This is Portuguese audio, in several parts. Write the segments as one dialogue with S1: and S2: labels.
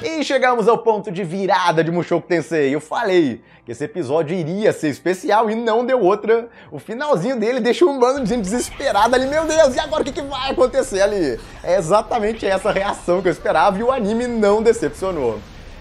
S1: E chegamos ao ponto de virada de Mushoku Tensei. Eu falei que esse episódio iria ser especial e não deu outra. O finalzinho dele deixa um bando de gente desesperada ali. Meu Deus, e agora o que, que vai acontecer ali? É exatamente essa reação que eu esperava e o anime não decepcionou.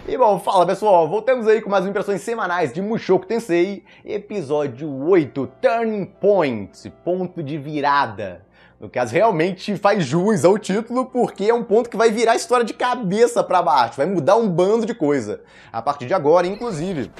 S1: E bom, fala pessoal, voltamos aí com mais impressões semanais de Mushoku Tensei, episódio 8, Turning Point, ponto de virada. No caso, realmente faz jus ao título, porque é um ponto que vai virar a história de cabeça para baixo, vai mudar um bando de coisa. A partir de agora, inclusive,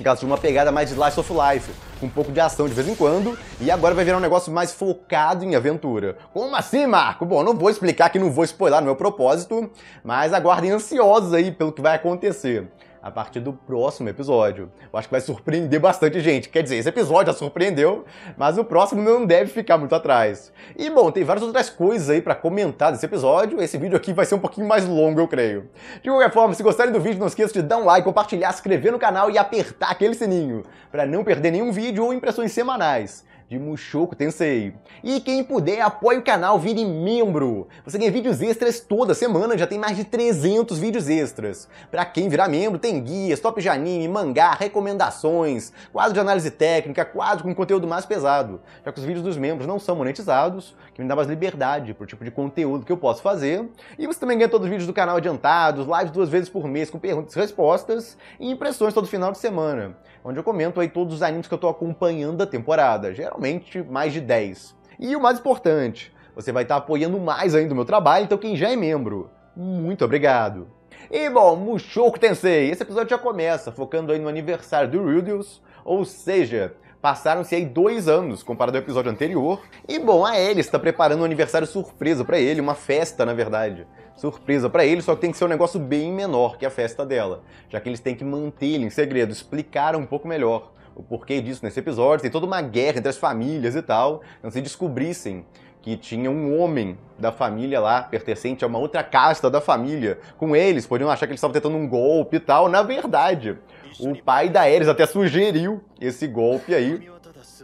S1: por causa uma pegada mais de Last of life, com um pouco de ação de vez em quando, e agora vai virar um negócio mais focado em aventura. Como assim, Marco? Bom, não vou explicar que não vou spoiler no meu propósito, mas aguardem ansiosos aí pelo que vai acontecer a partir do próximo episódio. Eu acho que vai surpreender bastante gente. Quer dizer, esse episódio já surpreendeu, mas o próximo não deve ficar muito atrás. E bom, tem várias outras coisas aí para comentar desse episódio. Esse vídeo aqui vai ser um pouquinho mais longo, eu creio. De qualquer forma, se gostarem do vídeo, não esqueça de dar um like, compartilhar, se inscrever no canal e apertar aquele sininho para não perder nenhum vídeo ou impressões semanais de Mushoku Tensei. E quem puder, apoie o canal, vire membro. Você ganha vídeos extras toda semana, já tem mais de 300 vídeos extras. Para quem virar membro, tem guias, top de anime, mangá, recomendações, quadro de análise técnica, quadro com conteúdo mais pesado. Já que os vídeos dos membros não são monetizados, que me dá mais liberdade pro tipo de conteúdo que eu posso fazer. E você também ganha todos os vídeos do canal adiantados, lives duas vezes por mês com perguntas e respostas e impressões todo final de semana onde eu comento aí todos os animes que eu estou acompanhando da temporada, geralmente mais de 10. E o mais importante, você vai estar tá apoiando mais ainda o meu trabalho, então quem já é membro, muito obrigado! E bom, Mushoku Tensei, esse episódio já começa focando aí no aniversário do Rudeus, ou seja, Passaram-se aí dois anos comparado ao episódio anterior. E bom, a Ellie está preparando um aniversário surpresa para ele, uma festa, na verdade. Surpresa para ele, só que tem que ser um negócio bem menor que a festa dela, já que eles têm que mantê-lo em segredo, explicar um pouco melhor o porquê disso nesse episódio. Tem toda uma guerra entre as famílias e tal. Então, se descobrissem que tinha um homem da família lá, pertencente a uma outra casta da família, com eles, podiam achar que eles estavam tentando um golpe e tal. Na verdade, o pai da Ares até sugeriu esse golpe aí.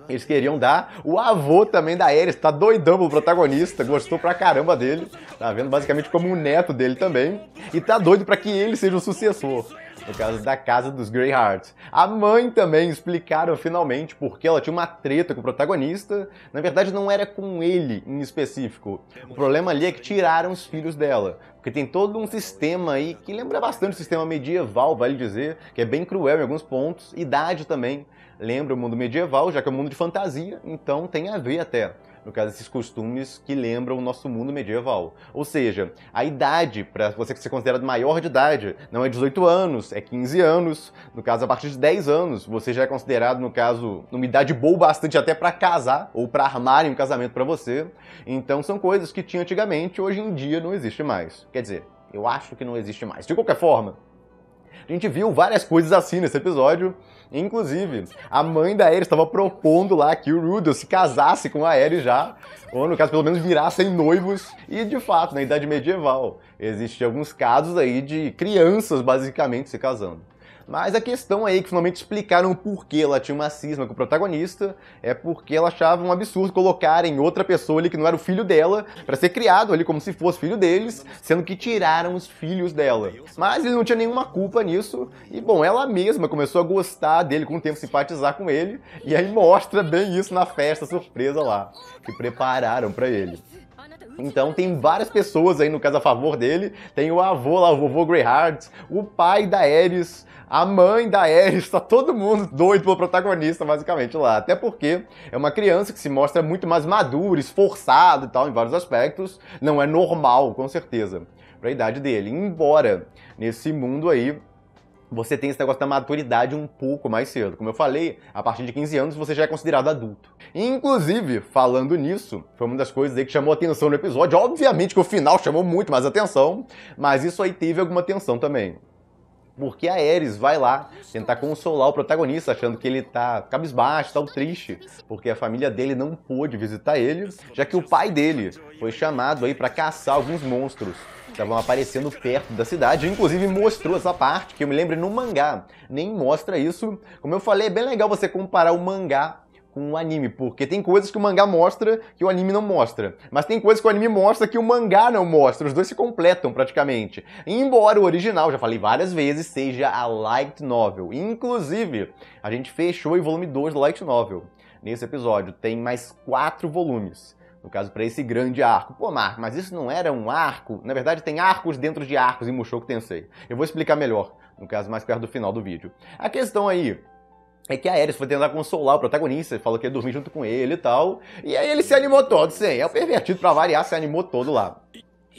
S1: Eles queriam dar. O avô também da Ares tá doidão pro protagonista, gostou pra caramba dele. Tá vendo basicamente como um neto dele também. E tá doido para que ele seja o sucessor no caso da Casa dos Greyhearts. A mãe também explicaram finalmente porque ela tinha uma treta com o protagonista. Na verdade, não era com ele em específico. O problema ali é que tiraram os filhos dela. Porque tem todo um sistema aí que lembra bastante o sistema medieval, vale dizer, que é bem cruel em alguns pontos, idade também lembra o mundo medieval, já que é um mundo de fantasia, então tem a ver até no caso, esses costumes que lembram o nosso mundo medieval. Ou seja, a idade para você ser considerado maior de idade não é 18 anos, é 15 anos. No caso, a partir de 10 anos, você já é considerado, no caso, numa idade boa bastante até para casar ou para armarem um casamento para você. Então, são coisas que tinha antigamente, hoje em dia não existe mais. Quer dizer, eu acho que não existe mais. De qualquer forma, a gente viu várias coisas assim nesse episódio. Inclusive, a mãe da Ares estava propondo lá que o Rudel se casasse com a Ares já, ou no caso, pelo menos virassem noivos. E de fato, na Idade Medieval, existem alguns casos aí de crianças basicamente se casando. Mas a questão aí que finalmente explicaram por que ela tinha uma cisma com o protagonista é porque ela achava um absurdo colocarem outra pessoa ali que não era o filho dela para ser criado ali como se fosse filho deles, sendo que tiraram os filhos dela. Mas ele não tinha nenhuma culpa nisso e bom, ela mesma começou a gostar dele com o tempo simpatizar com ele e aí mostra bem isso na festa surpresa lá que prepararam para ele. Então tem várias pessoas aí no caso a favor dele. Tem o avô lá, o vovô Greyheart, o pai da Ares, a mãe da Ares, tá todo mundo doido pelo protagonista, basicamente, lá. Até porque é uma criança que se mostra muito mais madura, esforçada e tal, em vários aspectos. Não é normal, com certeza, pra idade dele. Embora, nesse mundo aí, você tem esse negócio da maturidade um pouco mais cedo. Como eu falei, a partir de 15 anos você já é considerado adulto. Inclusive, falando nisso, foi uma das coisas aí que chamou atenção no episódio. Obviamente que o final chamou muito mais atenção, mas isso aí teve alguma atenção também porque a Ares vai lá tentar consolar o protagonista, achando que ele tá cabisbaixo, tal, tá triste, porque a família dele não pôde visitar ele, já que o pai dele foi chamado aí para caçar alguns monstros que estavam aparecendo perto da cidade, inclusive mostrou essa parte, que eu me lembro no mangá, nem mostra isso. Como eu falei, é bem legal você comparar o mangá com o anime, porque tem coisas que o mangá mostra que o anime não mostra, mas tem coisas que o anime mostra que o mangá não mostra, os dois se completam praticamente. Embora o original, já falei várias vezes, seja a light novel. Inclusive, a gente fechou o volume 2 da light novel. Nesse episódio tem mais quatro volumes. No caso, para esse grande arco. Pô, Marco, mas isso não era um arco? Na verdade, tem arcos dentro de arcos em Mushoku Tensei. Eu vou explicar melhor, no caso, mais perto do final do vídeo. A questão aí é que a Ares foi tentar consolar o protagonista, falou que ia dormir junto com ele e tal. E aí ele se animou todo, sim. É o pervertido pra variar, se animou todo lá.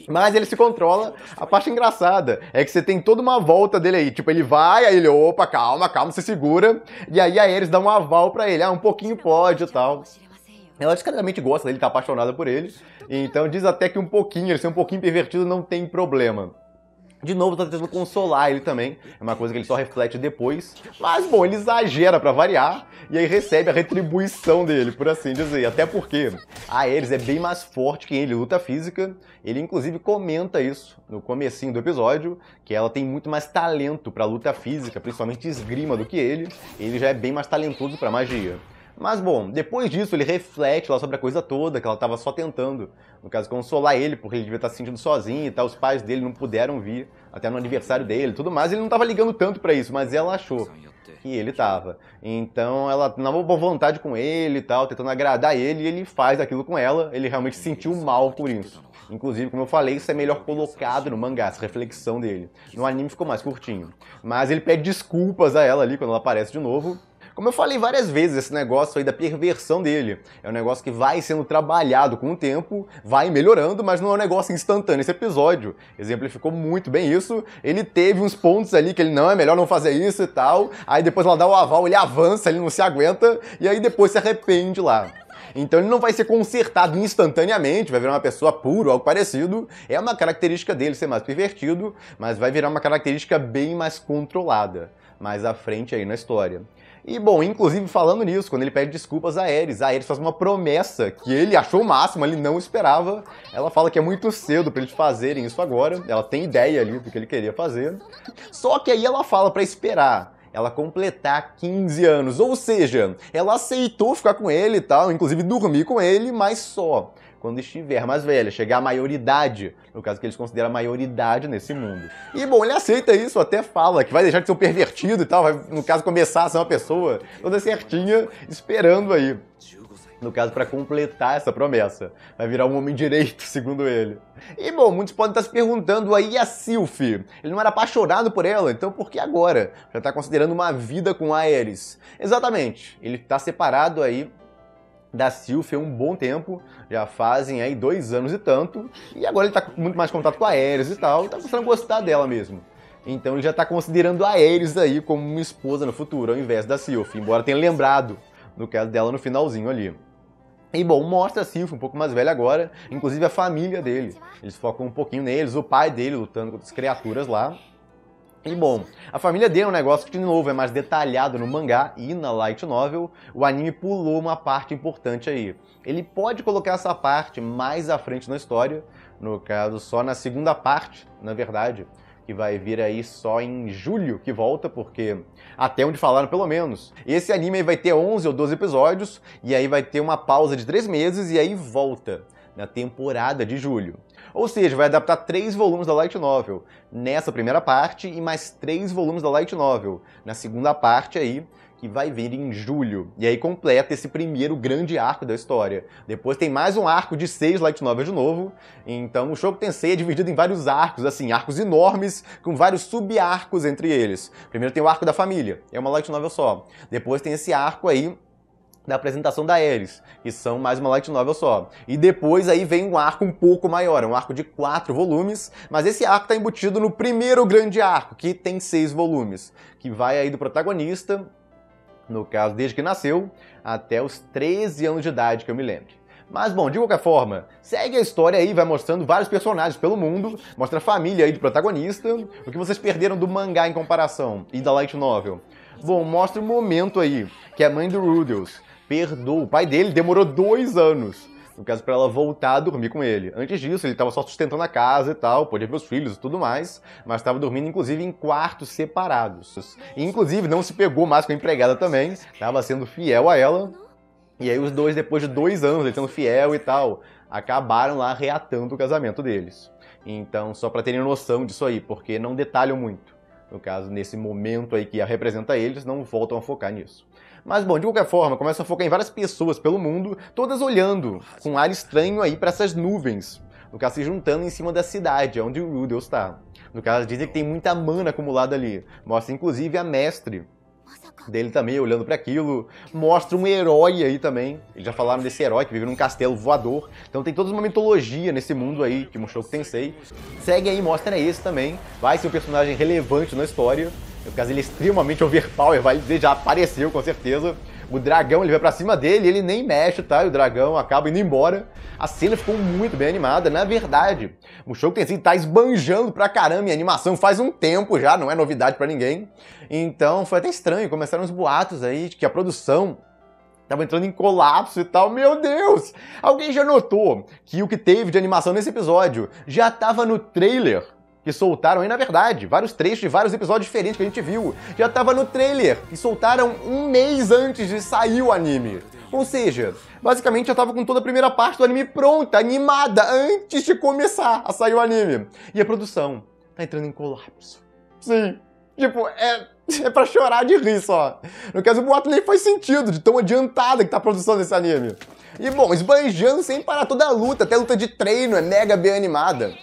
S1: Mas ele se controla. A parte engraçada é que você tem toda uma volta dele aí. Tipo, ele vai, aí ele, opa, calma, calma, se segura. E aí a Ares dá um aval para ele. Ah, um pouquinho pode e tal. Ela descaradamente gosta dele, tá apaixonada por ele. Então diz até que um pouquinho, ele ser um pouquinho pervertido não tem problema. De novo, tá tentando consolar ele também. É uma coisa que ele só reflete depois. Mas, bom, ele exagera para variar e aí recebe a retribuição dele, por assim dizer. Até porque a Ares é bem mais forte que ele luta física. Ele, inclusive, comenta isso no comecinho do episódio, que ela tem muito mais talento para luta física, principalmente esgrima, do que ele. Ele já é bem mais talentoso para magia. Mas bom, depois disso ele reflete lá sobre a coisa toda, que ela estava só tentando, no caso, consolar ele, porque ele devia estar tá se sentindo sozinho e tal, os pais dele não puderam vir, até no aniversário dele tudo mais, ele não estava ligando tanto para isso, mas ela achou que ele estava. Então ela na boa vontade com ele e tal, tentando agradar ele, e ele faz aquilo com ela, ele realmente se sentiu mal por isso. Inclusive, como eu falei, isso é melhor colocado no mangá, essa reflexão dele. No anime ficou mais curtinho. Mas ele pede desculpas a ela ali quando ela aparece de novo. Como eu falei várias vezes, esse negócio aí da perversão dele é um negócio que vai sendo trabalhado com o tempo, vai melhorando, mas não é um negócio instantâneo. Esse episódio exemplificou muito bem isso. Ele teve uns pontos ali que ele não é melhor não fazer isso e tal. Aí depois ela dá o aval, ele avança, ele não se aguenta e aí depois se arrepende lá. Então ele não vai ser consertado instantaneamente, vai virar uma pessoa pura ou algo parecido. É uma característica dele ser mais pervertido, mas vai virar uma característica bem mais controlada mais à frente aí na história. E bom, inclusive falando nisso, quando ele pede desculpas a Ares, a Ares faz uma promessa que ele achou o máximo, ele não esperava. Ela fala que é muito cedo para eles fazerem isso agora, ela tem ideia ali do que ele queria fazer. Só que aí ela fala para esperar ela completar 15 anos. Ou seja, ela aceitou ficar com ele e tal, inclusive dormir com ele, mas só quando estiver mais velha, chegar à maioridade, no caso que eles consideram a maioridade nesse mundo. E bom, ele aceita isso, até fala que vai deixar de ser um pervertido e tal, vai no caso começar a ser uma pessoa toda certinha, esperando aí. No caso, para completar essa promessa. Vai virar um homem direito, segundo ele. E bom, muitos podem estar se perguntando aí a Sylphie. Ele não era apaixonado por ela, então por que agora? Já está considerando uma vida com Ares. Exatamente, ele está separado aí da Sylphie há um bom tempo, já fazem aí dois anos e tanto, e agora ele está com muito mais contato com a Ares e tal, e tá começando a gostar dela mesmo. Então ele já está considerando a Ares aí como uma esposa no futuro, ao invés da Sylphie, embora tenha lembrado no caso dela no finalzinho ali. E bom, mostra a assim, Sylvie um pouco mais velha agora, inclusive a família dele. Eles focam um pouquinho neles, o pai dele lutando contra as criaturas lá. E bom, a família dele é um negócio que de novo é mais detalhado no mangá e na light novel. O anime pulou uma parte importante aí. Ele pode colocar essa parte mais à frente na história, no caso só na segunda parte, na verdade, que vai vir aí só em julho que volta, porque até onde falaram pelo menos. Esse anime vai ter 11 ou 12 episódios e aí vai ter uma pausa de 3 meses e aí volta na temporada de julho. Ou seja, vai adaptar três volumes da Light Novel nessa primeira parte e mais três volumes da Light Novel na segunda parte aí, que vai vir em julho. E aí completa esse primeiro grande arco da história. Depois tem mais um arco de seis light novels de novo. Então o Shogo Tensei é dividido em vários arcos, assim, arcos enormes, com vários sub-arcos entre eles. Primeiro tem o arco da família, é uma light novel só. Depois tem esse arco aí da apresentação da Ares, que são mais uma light novel só. E depois aí vem um arco um pouco maior, um arco de quatro volumes, mas esse arco está embutido no primeiro grande arco, que tem seis volumes, que vai aí do protagonista no caso, desde que nasceu até os 13 anos de idade que eu me lembro. Mas bom, de qualquer forma, segue a história aí, vai mostrando vários personagens pelo mundo, mostra a família aí do protagonista, o que vocês perderam do mangá em comparação e da light novel. Bom, mostra o um momento aí que a mãe do Rudels perdoa o pai dele, demorou dois anos no caso, para ela voltar a dormir com ele. Antes disso, ele estava só sustentando a casa e tal, podia ver os filhos e tudo mais, mas estava dormindo, inclusive, em quartos separados. E, inclusive, não se pegou mais com a empregada também, estava sendo fiel a ela. E aí os dois, depois de dois anos, ele sendo fiel e tal, acabaram lá reatando o casamento deles. Então, só para terem noção disso aí, porque não detalham muito. No caso, nesse momento aí que representa eles, não voltam a focar nisso. Mas bom, de qualquer forma, começa a focar em várias pessoas pelo mundo, todas olhando com um ar estranho aí para essas nuvens, no caso se juntando em cima da cidade, onde o Rudel está. No caso, dizem que tem muita mana acumulada ali. Mostra inclusive a mestre dele também olhando para aquilo. Mostra um herói aí também. Eles já falaram desse herói que vive num castelo voador. Então tem toda uma mitologia nesse mundo aí que Mushoku Tensei. Segue aí, mostra esse também. Vai ser um personagem relevante na história. No caso, ele é extremamente overpower, vai dizer, já apareceu com certeza. O dragão ele vai para cima dele, ele nem mexe, tá? E o dragão acaba indo embora. A cena ficou muito bem animada, na verdade. O show tem sido tá esbanjando pra caramba em animação faz um tempo já, não é novidade para ninguém. Então foi até estranho, começaram os boatos aí de que a produção tava entrando em colapso e tal. Meu Deus! Alguém já notou que o que teve de animação nesse episódio já tava no trailer? que soltaram aí, na verdade, vários trechos de vários episódios diferentes que a gente viu. Já tava no trailer, e soltaram um mês antes de sair o anime. Ou seja, basicamente já tava com toda a primeira parte do anime pronta, animada, antes de começar a sair o anime. E a produção tá entrando em colapso. Sim. Tipo, é, é pra chorar de rir só. No caso, o boato nem faz sentido de tão adiantada que tá a produção desse anime. E bom, esbanjando sem parar toda a luta, até a luta de treino é mega bem animada.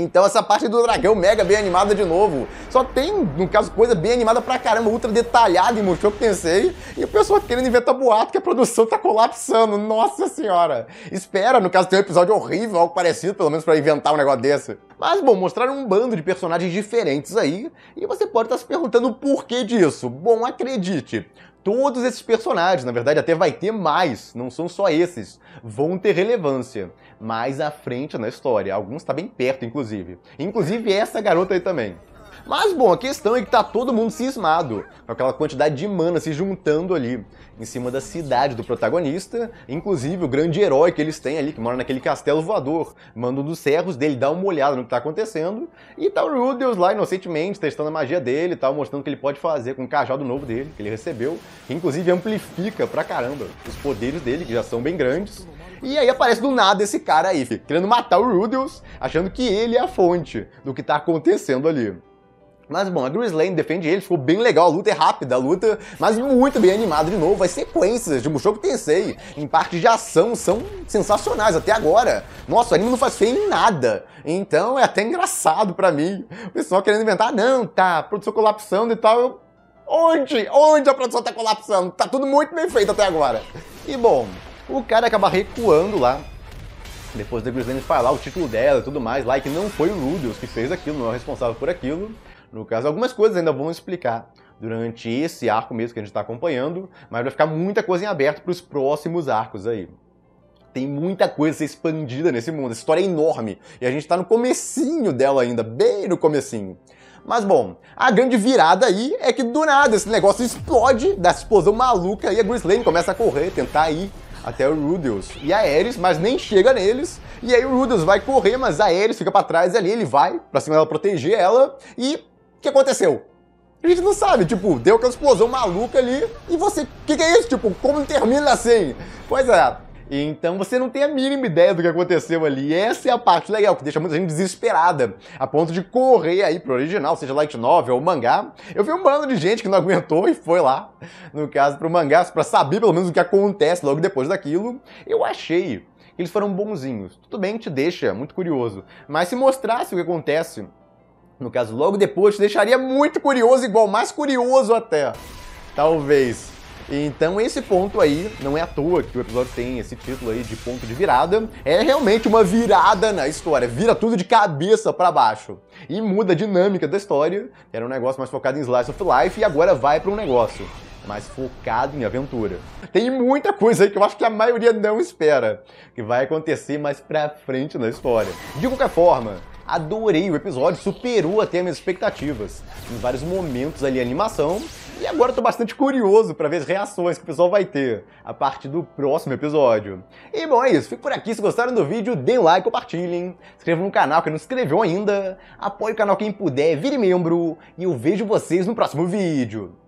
S1: Então essa parte do dragão mega bem animada de novo. Só tem, no caso, coisa bem animada pra caramba, ultra detalhada e mostrou que pensei. E o pessoal tá querendo inventar boato que a produção tá colapsando. Nossa senhora! Espera, no caso, tem um episódio horrível, algo parecido, pelo menos, para inventar um negócio desse. Mas, bom, mostraram um bando de personagens diferentes aí, e você pode estar tá se perguntando o porquê disso. Bom, acredite, todos esses personagens, na verdade até vai ter mais, não são só esses, vão ter relevância mais à frente na história. Alguns tá bem perto, inclusive. Inclusive essa garota aí também. Mas bom, a questão é que tá todo mundo cismado, com aquela quantidade de mana se juntando ali, em cima da cidade do protagonista, inclusive o grande herói que eles têm ali, que mora naquele castelo voador, manda um dos servos dele dar uma olhada no que tá acontecendo, e tá o Rudeus lá inocentemente, testando a magia dele e tal, mostrando o que ele pode fazer com o cajado novo dele, que ele recebeu, que inclusive amplifica pra caramba os poderes dele, que já são bem grandes, e aí aparece do nada esse cara aí, querendo matar o Rudeus, achando que ele é a fonte do que tá acontecendo ali. Mas bom, a Gris Lane defende ele, ficou bem legal, a luta é rápida, a luta, mas muito bem animada de novo. As sequências de Mushoku Tensei em parte de ação são sensacionais até agora. Nossa, o anime não faz feio em nada, então é até engraçado para mim. O pessoal querendo inventar, não, tá, a produção colapsando e tal. Onde? Onde a produção tá colapsando? Tá tudo muito bem feito até agora. E bom, o cara acaba recuando lá. Depois da Lane falar o título dela e tudo mais, lá que não foi o Rubius que fez aquilo, não é o responsável por aquilo. No caso, algumas coisas ainda vão explicar durante esse arco mesmo que a gente está acompanhando, mas vai ficar muita coisa em aberto para os próximos arcos aí. Tem muita coisa a ser expandida nesse mundo, essa história é enorme, e a gente está no comecinho dela ainda, bem no comecinho. Mas bom, a grande virada aí é que do nada esse negócio explode, da explosão maluca, e a Grace Lane começa a correr, tentar ir até o Rudeus e Ares, mas nem chega neles. E aí o Rudeus vai correr, mas Ares fica para trás ali, ele vai pra cima dela proteger ela. E o que aconteceu? A gente não sabe, tipo, deu aquela explosão maluca ali e você. O que, que é isso? Tipo, como termina assim? Pois é, então você não tem a mínima ideia do que aconteceu ali. essa é a parte legal, que deixa muita gente desesperada, a ponto de correr aí pro original, seja light novel ou mangá. Eu vi um bando de gente que não aguentou e foi lá, no caso, pro mangá, para saber pelo menos o que acontece logo depois daquilo. Eu achei que eles foram bonzinhos. Tudo bem, te deixa muito curioso. Mas se mostrasse o que acontece, no caso, logo depois, te deixaria muito curioso, igual mais curioso até. Talvez. Então esse ponto aí, não é à toa que o episódio tem esse título aí de ponto de virada, é realmente uma virada na história, vira tudo de cabeça para baixo. E muda a dinâmica da história, era um negócio mais focado em slice of life e agora vai para um negócio mais focado em aventura. Tem muita coisa aí que eu acho que a maioria não espera, que vai acontecer mais pra frente na história. De qualquer forma, Adorei o episódio, superou até as minhas expectativas. Em vários momentos ali a animação. E agora estou bastante curioso para ver as reações que o pessoal vai ter a partir do próximo episódio. E bom, é isso. Fico por aqui. Se gostaram do vídeo, deem like, compartilhem. Se inscrevam no canal que não se inscreveu ainda. Apoie o canal quem puder, vire membro. E eu vejo vocês no próximo vídeo.